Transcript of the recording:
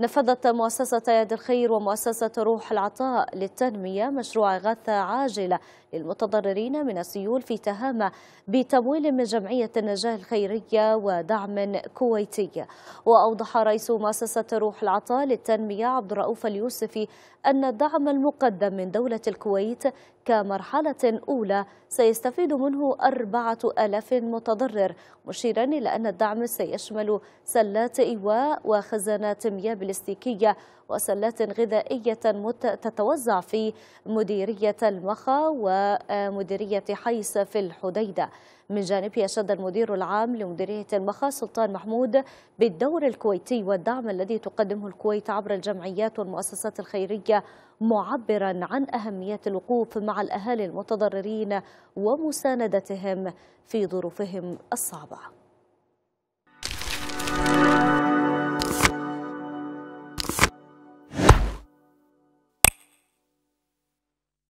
نفذت مؤسسة يد الخير ومؤسسة روح العطاء للتنمية مشروع غثة عاجلة للمتضررين من السيول في تهامة بتمويل من جمعية النجاة الخيرية ودعم كويتي وأوضح رئيس مؤسسة روح العطاء للتنمية عبد الرؤوف اليوسفي أن الدعم المقدم من دولة الكويت كمرحلة أولى سيستفيد منه أربعة ألاف متضرر مشيرا إلى أن الدعم سيشمل سلات إيواء وخزانات مياه بلاستيكية وسلات غذائية تتوزع في مديرية المخا ومديرية حيس في الحديدة من جانبه أشاد المدير العام لمديرية المخا سلطان محمود بالدور الكويتي والدعم الذي تقدمه الكويت عبر الجمعيات والمؤسسات الخيرية معبرا عن أهمية الوقوف مع الأهالي المتضررين ومساندتهم في ظروفهم الصعبة